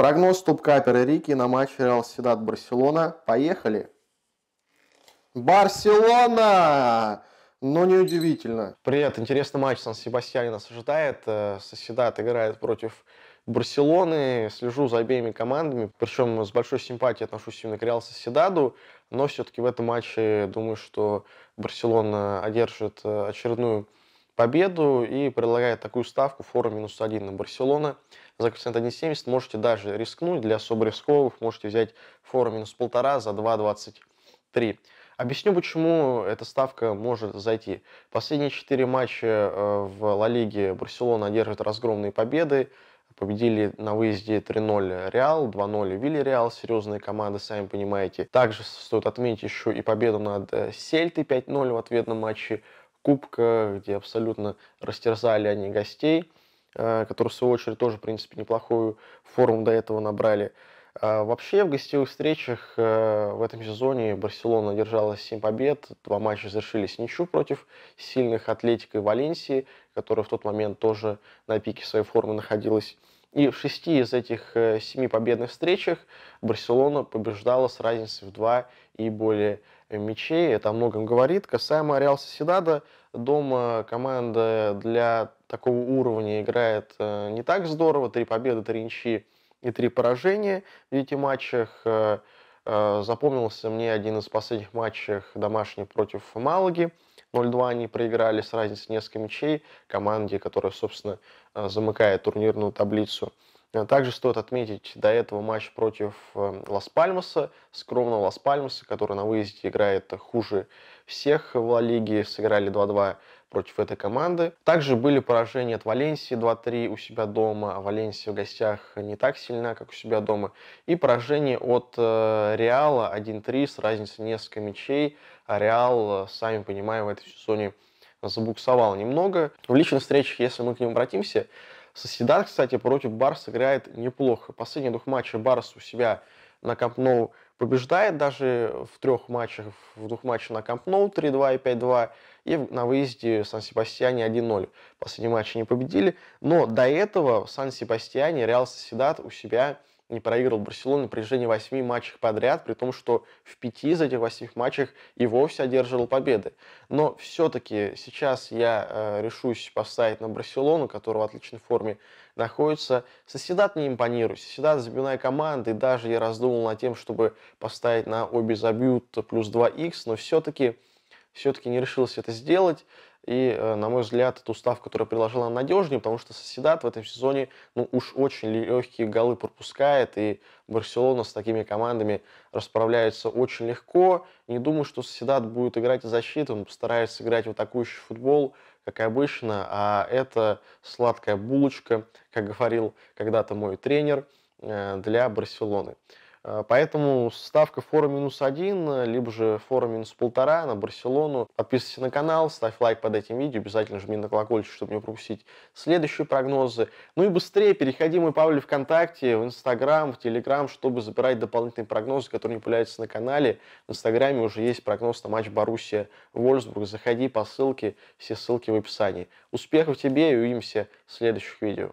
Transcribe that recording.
Прогноз топкапера Рики на матч Реал Седат Барселона. Поехали! Барселона! Но ну, неудивительно. Привет, интересный матч Сан-Себастьяне нас ожидает. Э, Соседат играет против Барселоны. Слежу за обеими командами. Причем с большой симпатией отношусь именно к Реал Соседаду. Но все-таки в этом матче думаю, что Барселона одержит э, очередную победу и предлагает такую ставку фора минус 1 на Барселона. За коэффициент 1.70 можете даже рискнуть. Для особо рисковых можете взять фора минус 1,5 за 2.23. Объясню, почему эта ставка может зайти. Последние 4 матча э, в Ла Лиге Барселона одерживает разгромные победы. Победили на выезде 3-0 Реал, 2-0 Вилли Реал, серьезные команды, сами понимаете. Также стоит отметить еще и победу над э, Сельтой 5-0 в ответном матче кубка, где абсолютно растерзали они гостей, э, которые, в свою очередь, тоже, в принципе, неплохую форму до этого набрали. А вообще в гостевых встречах э, в этом сезоне Барселона держала 7 побед, два матча завершились ничью против сильных Атлетика и Валенсии, которая в тот момент тоже на пике своей формы находилась. И в шести из этих э, семи победных встречах Барселона побеждала с разницей в два и более э, мячей. Это о многом говорит. Касаемо Реал Соседада, дома команда для такого уровня играет э, не так здорово. Три победы, три ничьи и три поражения в этих матчах. Запомнился мне один из последних матчей домашних против Малаги. 0-2 они проиграли с разницей несколько мячей команде, которая, собственно, э, замыкает турнирную таблицу. Э, также стоит отметить до этого матч против э, Лас-Пальмаса, скромного Лас-Пальмаса, который на выезде играет хуже всех в Ла Лиге, сыграли 2-2 против этой команды. Также были поражения от Валенсии 2-3 у себя дома, а Валенсия в гостях не так сильна, как у себя дома. И поражение от э, Реала 1-3 с разницей несколько мячей. А Реал, э, сами понимаем, в этой сезоне забуксовал немного. В личных встречах, если мы к ним обратимся, соседа, кстати, против Барса играет неплохо. Последние двух матчей Барс у себя на Камп Ноу побеждает даже в трех матчах, в двух матчах на Камп Ноу 3-2 и 5-2, и на выезде в Сан-Себастьяне 1-0. Последний матч они победили, но до этого в Сан-Себастьяне Реал Соседат у себя не проигрывал Барселоне на протяжении 8 матчей подряд, при том, что в пяти из этих восьми матчах и вовсе одерживал победы. Но все-таки сейчас я э, решусь поставить на Барселону, которая в отличной форме находится. Соседат не импонирует. Соседат забивная команда, и даже я раздумывал над тем, чтобы поставить на обе забьют плюс 2х, но все-таки все-таки не решился это сделать. И, э, на мой взгляд, эту устав, который приложила, она надежнее, потому что Соседат в этом сезоне ну, уж очень легкие голы пропускает, и Барселона с такими командами расправляется очень легко. Не думаю, что Соседат будет играть в защиту, он постарается играть в атакующий футбол, как обычно, а это сладкая булочка, как говорил когда-то мой тренер, э, для Барселоны. Э, поэтому ставка фора минус один, э, либо же фора минус полтора на Барселону. Подписывайся на канал, ставь лайк под этим видео, обязательно жми на колокольчик, чтобы не пропустить следующие прогнозы. Ну и быстрее переходи, мы Павли, ВКонтакте, в Инстаграм, в Телеграм, чтобы забирать дополнительные прогнозы, которые не появляются на канале. В Инстаграме уже есть прогноз на матч Боруссия Вольсбург. Заходи по ссылке, все ссылки в описании. Успехов тебе и увидимся в следующих видео.